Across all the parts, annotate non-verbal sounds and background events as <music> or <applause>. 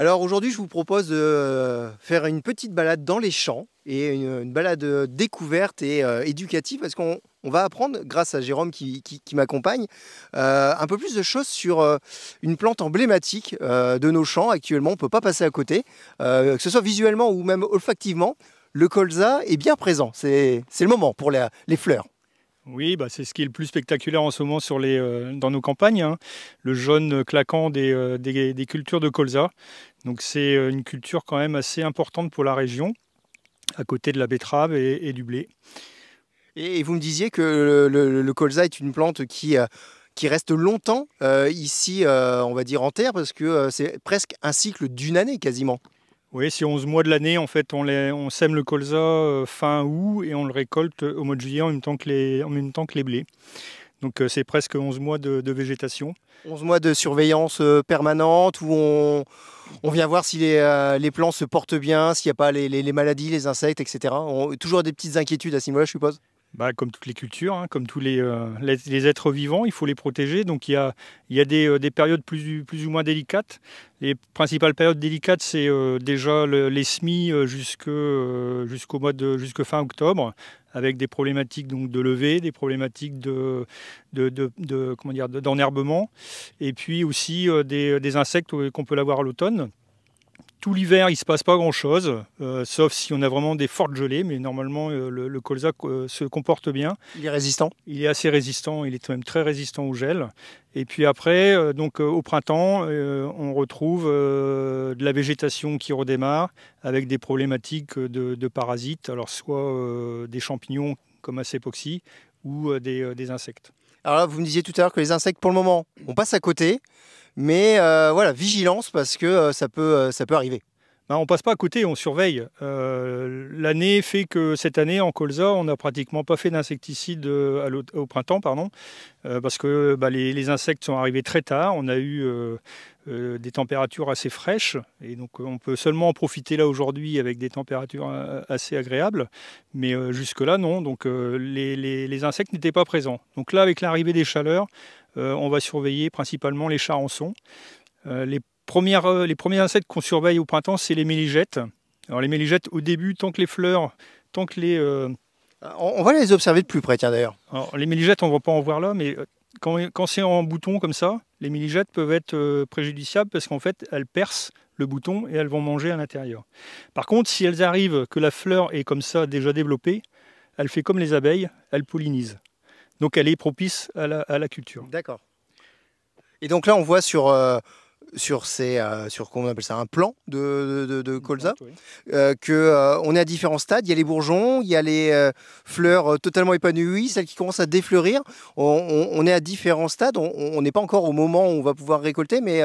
Alors aujourd'hui, je vous propose de euh, faire une petite balade dans les champs et une, balade euh, découverte et euh, éducative parce qu'on va apprendre, grâce à Jérôme qui, m'accompagne, un peu plus de choses sur une plante emblématique de nos champs. Actuellement, on ne peut pas passer à côté, que ce soit visuellement ou même olfactivement. Le colza est bien présent. C'est le moment pour les fleurs. Oui, bah, c'est ce qui est le plus spectaculaire en ce moment euh, dans nos campagnes, hein. le jaune claquant euh, des, cultures de colza. Donc c'est euh, une culture quand même assez importante pour la région, à côté de la betterave et, du blé. Et vous me disiez que le, colza est une plante qui reste longtemps ici, on va dire en terre, parce que c'est presque un cycle d'une année quasiment. Oui, c'est 11 mois de l'année, en fait, on, on sème le colza euh, fin août et on le récolte au mois de juillet en même temps que les, en même temps que les blés. Donc euh, c'est presque 11 mois de, végétation. 11 mois de surveillance euh, permanente où on, vient voir si les, les, plants se portent bien, s'il n'y a pas les, maladies, les insectes, etc. On, toujours des petites inquiétudes à ce niveau-là, je suppose bah, comme toutes les cultures, hein, comme tous euh, les, êtres vivants, il faut les protéger. Donc il y a, euh, des, périodes plus, ou moins délicates. Les principales périodes délicates, c'est euh, déjà les semis jusqu'au mois de fin octobre, avec des problématiques de levée, des problématiques de, d'enherbement, et puis aussi des, des insectes qu'on peut l'avoir à l'automne. Tout l'hiver, il ne se passe pas grand-chose, euh, sauf si on a vraiment des fortes gelées, mais normalement, euh, le, colza euh, se comporte bien. Il est résistant Il est assez résistant, il est quand même très résistant au gel. Et puis après, donc, au printemps, on retrouve de la végétation qui redémarre avec des problématiques de, parasites, alors soit des champignons comme Acépoxy ou des, des insectes. Alors là, vous me disiez tout à l'heure que les insectes, pour le moment, on passe à côté. Mais euh, voilà, vigilance parce que euh, ça, peut, euh, ça peut arriver. Bah, on ne passe pas à côté, on surveille. L'année fait que cette année, en colza, on n'a pratiquement pas fait d'insecticide au printemps, pardon, parce que bah, les, insectes sont arrivés très tard. On a eu des températures assez fraîches, et donc on peut seulement en profiter là aujourd'hui avec des températures assez agréables. Mais jusque-là, non. Donc les insectes n'étaient pas présents. Donc là, avec l'arrivée des chaleurs, euh, on va surveiller principalement les charançons. Euh, les, premières, euh, les premiers insectes qu'on surveille au printemps, c'est les méligettes. Alors les méligettes, au début, tant que les fleurs, tant que les... On, va les observer de plus près, tiens d'ailleurs. les méligettes, on ne va pas en voir là, mais quand, c'est en bouton comme ça, les méligettes peuvent être préjudiciables parce qu'en fait, elles percent le bouton et elles vont manger à l'intérieur. Par contre, si elles arrivent que la fleur est comme ça déjà développée, elle fait comme les abeilles, elle pollinise. Donc elle est propice à la, culture. D'accord. Et donc là, on voit sur, euh, sur ces, euh, sur comment appelle ça, un plan de, colza, euh, que on est à différents stades. Il y a les bourgeons, il y a les fleurs totalement épanouies, celles qui commencent à défleurir. On, est à différents stades. On n'est pas encore au moment où on va pouvoir récolter, mais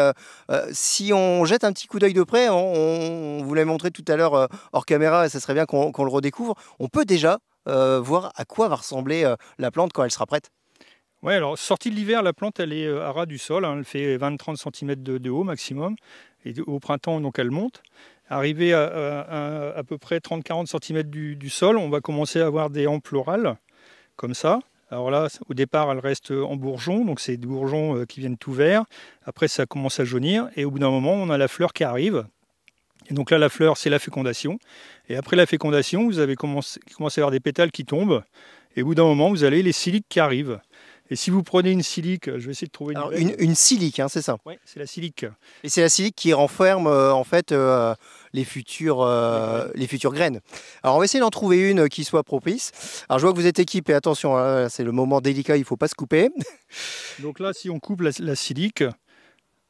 si on jette un petit coup d'œil de près, on, vous l'avait montré tout à l'heure hors caméra, et ça serait bien qu'on le redécouvre. On peut déjà euh, voir à quoi va ressembler euh, la plante quand elle sera prête oui, alors sortie de l'hiver, la plante elle est euh, à ras du sol, hein. elle fait 20-30 cm de, haut maximum, et au printemps donc elle monte. Arrivée à, peu près 30-40 cm du, sol, on va commencer à avoir des hampes comme ça. Alors là, au départ, elle reste en bourgeon, donc c'est des bourgeons qui viennent tout verts. Après, ça commence à jaunir, et au bout d'un moment, on a la fleur qui arrive, et donc là, la fleur, c'est la fécondation. Et après la fécondation, vous avez commencé, à avoir des pétales qui tombent. Et au bout d'un moment, vous avez les siliques qui arrivent. Et si vous prenez une silique, je vais essayer de trouver une. Alors, une, silique, hein, c'est ça Oui, c'est la silique. Et c'est la silique qui renferme euh, en fait euh, les, futures, euh, les futures graines. Alors on va essayer d'en trouver une qui soit propice. Alors je vois que vous êtes équipé, attention, hein, c'est le moment délicat, il ne faut pas se couper. Donc là, si on coupe la, la silique,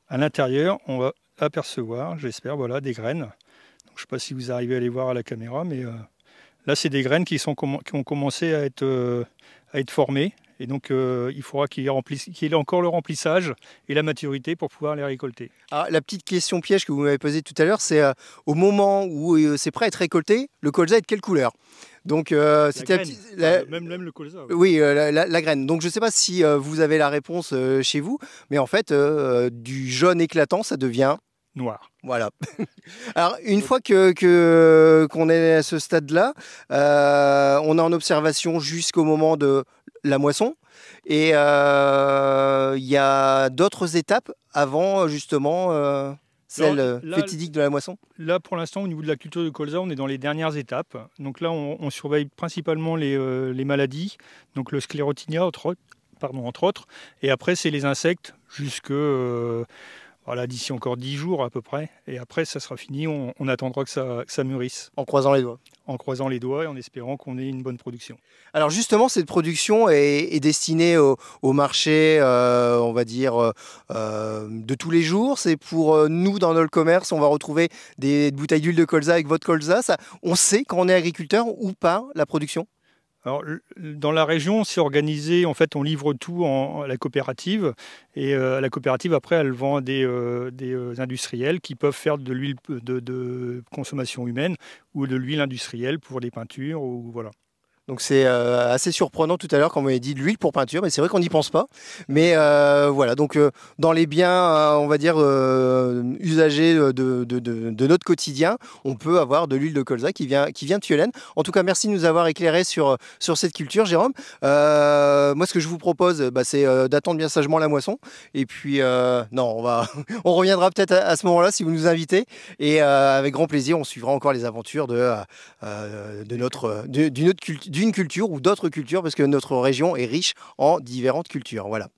à l'intérieur, on va apercevoir, j'espère, voilà, des graines. Donc, je ne sais pas si vous arrivez à les voir à la caméra, mais euh, là, c'est des graines qui, sont, qui ont commencé à être, euh, à être formées. Et donc, euh, il faudra qu'il y, ait encore le remplissage et la maturité pour pouvoir les récolter. Ah, la petite question piège que vous m'avez posée tout à l'heure, c'est euh, au moment où euh, c'est prêt à être récolté, le colza est de quelle couleur donc c'était la... même, même, le colza. Oui, la, graine. Donc je ne sais pas si vous avez la réponse chez vous, mais en fait du jaune éclatant, ça devient noir. Voilà. <laughs> Alors une fois que qu'on est à ce stade-là, on a en observation jusqu'au moment de la moisson. Et euh, il y a d'autres étapes avant justement euh, celle fétidique de la moisson Là, pour l'instant, au niveau de la culture de colza, on est dans les dernières étapes. Donc là, on, surveille principalement euh, les, maladies, donc le sclérotinia, entre, pardon, entre autres. Et après, c'est les insectes jusque voilà, oh, d'ici encore 10 jours à peu près. Et après, ça sera fini. On, attendra que ça, mûrisse. En croisant les doigts. En croisant les doigts et en espérant qu'on ait une bonne production. Alors justement, cette production est, destinée au, marché, euh, on va dire, euh, euh, de tous les jours. C'est pour nous, dans notre commerce, on va retrouver des bouteilles d'huile de colza avec votre colza. Ça, on sait quand on est agriculteur ou pas la production dans la région, c'est organisé. En fait, on livre tout en, à la coopérative. Et euh, la coopérative, après, elle vend des, euh, des euh, industriels qui peuvent faire de l'huile de, de, consommation humaine ou de l'huile industrielle pour des peintures. Ou, voilà. Donc c'est euh, assez surprenant tout à l'heure quand on m'avait dit de l'huile pour peinture, mais c'est vrai qu'on n'y pense pas. Mais euh, voilà, donc euh, dans les biens, on va dire, usagés de, notre quotidien, on peut avoir de l'huile de colza qui vient, qui vient de Thiolène. En tout cas, merci de nous avoir éclairé sur, sur cette culture, Jérôme. moi, ce que je vous propose, bah, c'est d'attendre bien sagement la moisson. Et puis, non, on, va, <laughs> on reviendra peut-être à, ce moment-là si vous nous invitez. Et avec grand plaisir, on suivra encore les aventures de, de notre, d'une autre culture d'une culture ou d'autres cultures, parce que notre région est riche en différentes cultures. Voilà.